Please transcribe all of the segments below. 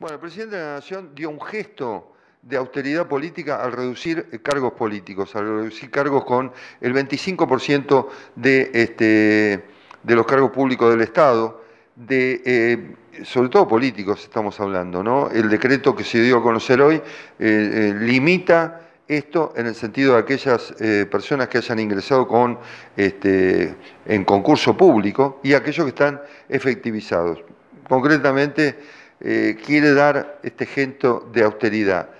Bueno, el presidente de la Nación dio un gesto de austeridad política al reducir cargos políticos, al reducir cargos con el 25% este, de, los cargos públicos del Estado, de, eh, sobre todo políticos estamos hablando, ¿no? El decreto que se dio a conocer hoy eh, eh, limita esto en el sentido de aquellas personas que hayan ingresado con, este, en concurso público y aquellos que están efectivizados. Concretamente, eh, quiere dar este gesto de austeridad.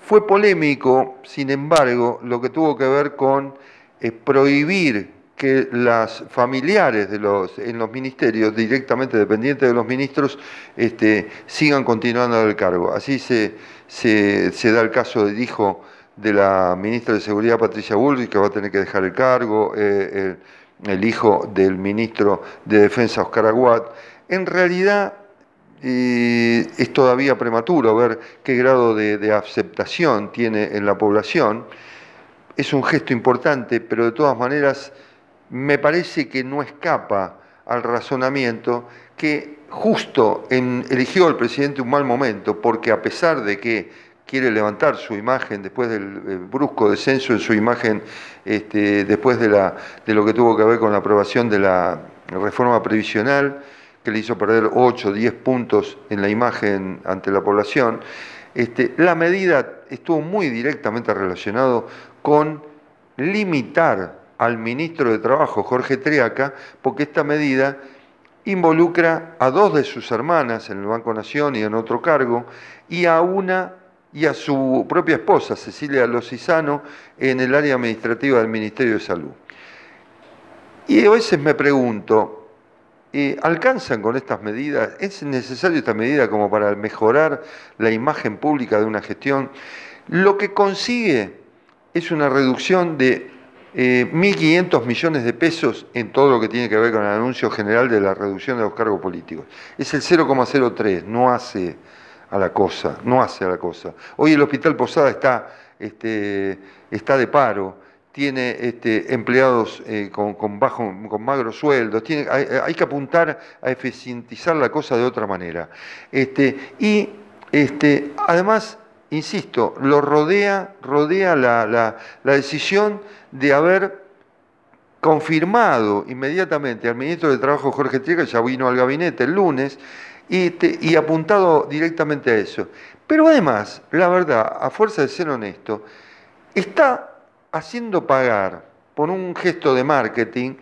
Fue polémico, sin embargo, lo que tuvo que ver con eh, prohibir que las familiares de los, en los ministerios, directamente dependientes de los ministros, este, sigan continuando el cargo. Así se, se, da el caso del hijo de la ministra de Seguridad, Patricia Bullrich, que va a tener que dejar el cargo, eh, el, el, hijo del ministro de Defensa, Oscar Aguad. En realidad, y es todavía prematuro ver qué grado de, aceptación tiene en la población. Es un gesto importante, pero de todas maneras me parece que no escapa al razonamiento que justo eligió el presidente un mal momento, porque a pesar de que quiere levantar su imagen después del eh, brusco descenso en su imagen, este, después de, de lo que tuvo que ver con la aprobación de la reforma previsional, que le hizo perder 8 o 10 puntos en la imagen ante la población, este, la medida estuvo muy directamente relacionado con limitar al ministro de Trabajo, Jorge Triaca, porque esta medida involucra a dos de sus hermanas en el Banco Nación y en otro cargo, y a una y a su propia esposa, Cecilia Lozizano, en el área administrativa del Ministerio de Salud. Y a veces me pregunto, ¿alcanzan con estas medidas? ¿Es necesaria esta medida como para mejorar la imagen pública de una gestión? Lo que consigue es una reducción de 1.500 eh, millones de pesos en todo lo que tiene que ver con el anuncio general de la reducción de los cargos políticos. Es el 0,03, no hace a la cosa, no hace a la cosa. Hoy el Hospital Posada está, este, está de paro, tiene este, empleados eh, con, bajo, con magros sueldos, tiene, hay, que apuntar a eficientizar la cosa de otra manera. Este, y este, además, insisto, lo rodea, rodea la, decisión de haber confirmado inmediatamente al ministro de Trabajo Jorge que ya vino al gabinete el lunes, y, y, apuntado directamente a eso. Pero además, la verdad, a fuerza de ser honesto, está haciendo pagar por un gesto de marketing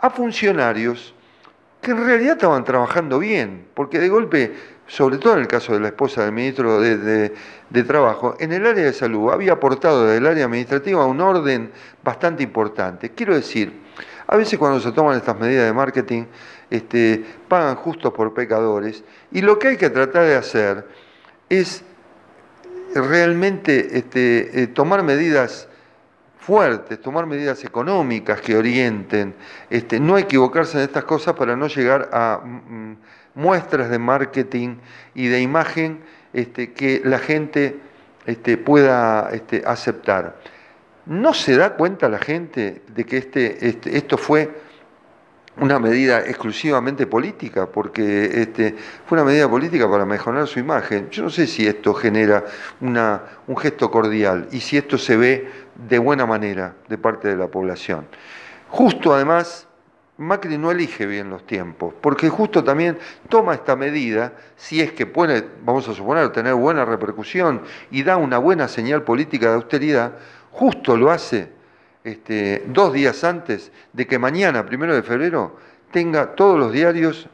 a funcionarios que en realidad estaban trabajando bien, porque de golpe, sobre todo en el caso de la esposa del ministro de, Trabajo, en el área de salud había aportado del área administrativa un orden bastante importante. Quiero decir, a veces cuando se toman estas medidas de marketing, este, pagan justos por pecadores, y lo que hay que tratar de hacer es realmente este, eh, tomar medidas fuertes, tomar medidas económicas que orienten, este, no equivocarse en estas cosas para no llegar a mm, mm, muestras de marketing y de imagen este, que la gente este, pueda este, aceptar. ¿No se da cuenta la gente de que este, este esto fue una medida exclusivamente política, porque este, fue una medida política para mejorar su imagen. Yo no sé si esto genera una, un gesto cordial y si esto se ve de buena manera de parte de la población. Justo además, Macri no elige bien los tiempos, porque justo también toma esta medida, si es que puede, vamos a suponer, tener buena repercusión y da una buena señal política de austeridad, justo lo hace este, dos días antes de que mañana, primero de febrero, tenga todos los diarios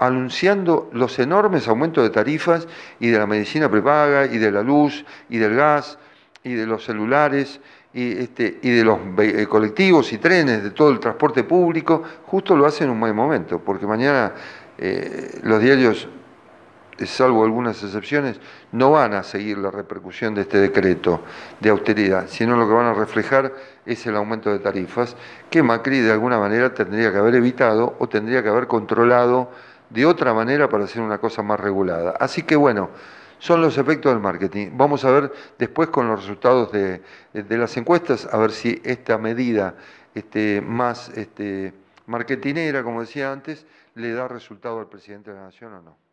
anunciando los enormes aumentos de tarifas y de la medicina prepaga y de la luz y del gas y de los celulares y, este, de los eh, colectivos y trenes, de todo el transporte público, justo lo hacen en un buen momento, porque mañana eh, los diarios eh, salvo algunas excepciones, no van a seguir la repercusión de este decreto de austeridad, sino lo que van a reflejar es el aumento de tarifas, que Macri de alguna manera tendría que haber evitado o tendría que haber controlado de otra manera para hacer una cosa más regulada. Así que bueno, son los efectos del marketing. Vamos a ver después con los resultados de, las encuestas, a ver si esta medida este, más este, marketinera, como decía antes, le da resultado al presidente de la Nación o no.